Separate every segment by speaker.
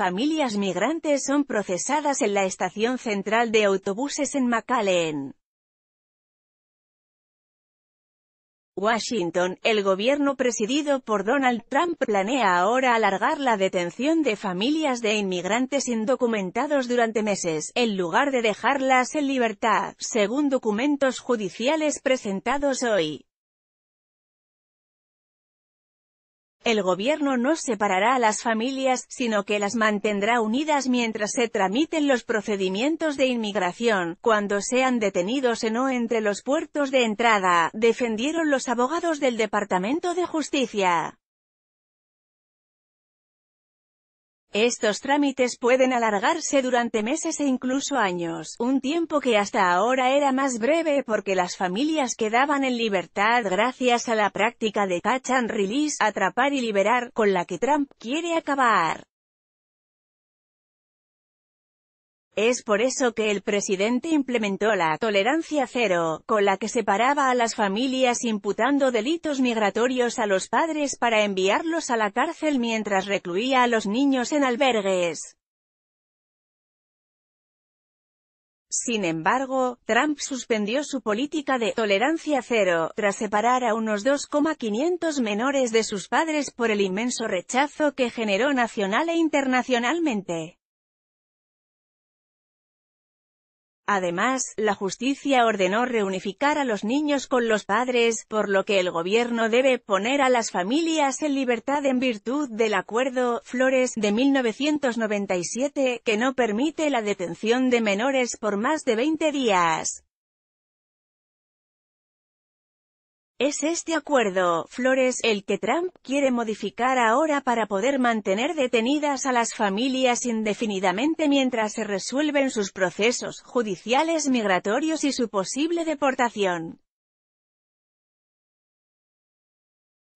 Speaker 1: familias migrantes son procesadas en la estación central de autobuses en McAllen. Washington, el gobierno presidido por Donald Trump planea ahora alargar la detención de familias de inmigrantes indocumentados durante meses, en lugar de dejarlas en libertad, según documentos judiciales presentados hoy. El gobierno no separará a las familias, sino que las mantendrá unidas mientras se tramiten los procedimientos de inmigración, cuando sean detenidos en o entre los puertos de entrada, defendieron los abogados del Departamento de Justicia. Estos trámites pueden alargarse durante meses e incluso años, un tiempo que hasta ahora era más breve porque las familias quedaban en libertad gracias a la práctica de catch and release, atrapar y liberar, con la que Trump quiere acabar. Es por eso que el presidente implementó la «tolerancia cero», con la que separaba a las familias imputando delitos migratorios a los padres para enviarlos a la cárcel mientras recluía a los niños en albergues. Sin embargo, Trump suspendió su política de «tolerancia cero», tras separar a unos 2,500 menores de sus padres por el inmenso rechazo que generó nacional e internacionalmente. Además, la justicia ordenó reunificar a los niños con los padres, por lo que el gobierno debe poner a las familias en libertad en virtud del acuerdo Flores de 1997, que no permite la detención de menores por más de 20 días. Es este acuerdo, Flores, el que Trump quiere modificar ahora para poder mantener detenidas a las familias indefinidamente mientras se resuelven sus procesos judiciales migratorios y su posible deportación.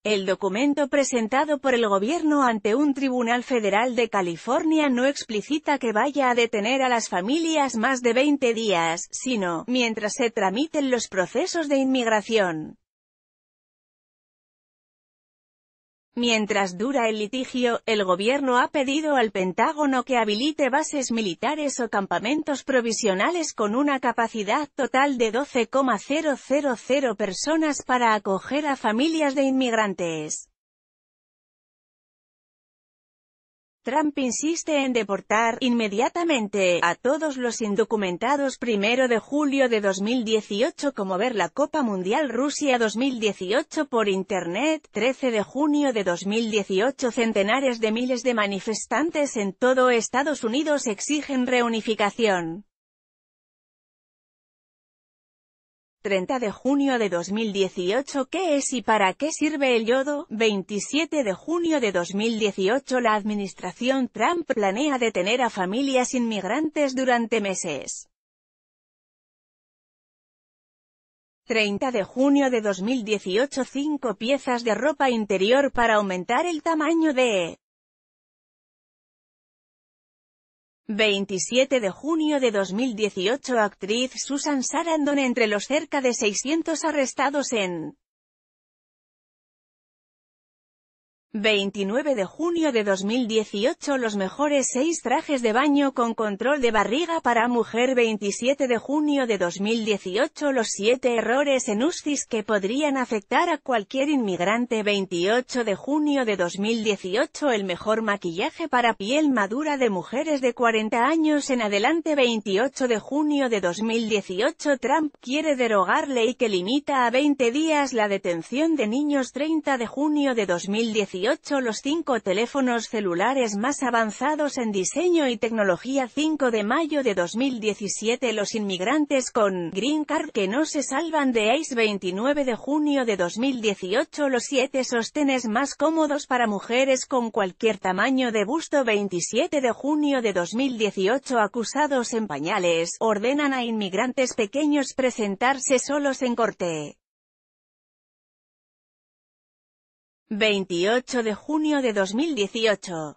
Speaker 1: El documento presentado por el gobierno ante un tribunal federal de California no explicita que vaya a detener a las familias más de 20 días, sino, mientras se tramiten los procesos de inmigración. Mientras dura el litigio, el gobierno ha pedido al Pentágono que habilite bases militares o campamentos provisionales con una capacidad total de 12,000 personas para acoger a familias de inmigrantes. Trump insiste en deportar inmediatamente a todos los indocumentados primero de julio de 2018 como ver la Copa Mundial Rusia 2018 por Internet, 13 de junio de 2018 centenares de miles de manifestantes en todo Estados Unidos exigen reunificación. 30 de junio de 2018 ¿Qué es y para qué sirve el yodo? 27 de junio de 2018 La administración Trump planea detener a familias inmigrantes durante meses. 30 de junio de 2018 5 piezas de ropa interior para aumentar el tamaño de 27 de junio de 2018 Actriz Susan Sarandon entre los cerca de 600 arrestados en 29 de junio de 2018 Los mejores seis trajes de baño con control de barriga para mujer 27 de junio de 2018 Los siete errores en Ustis que podrían afectar a cualquier inmigrante 28 de junio de 2018 El mejor maquillaje para piel madura de mujeres de 40 años en adelante 28 de junio de 2018 Trump quiere derogar ley que limita a 20 días la detención de niños 30 de junio de 2018 los cinco teléfonos celulares más avanzados en diseño y tecnología 5 de mayo de 2017 los inmigrantes con Green Card que no se salvan de ICE 29 de junio de 2018 los siete sostenes más cómodos para mujeres con cualquier tamaño de busto 27 de junio de 2018 acusados en pañales, ordenan a inmigrantes pequeños presentarse solos en corte. 28 de junio de 2018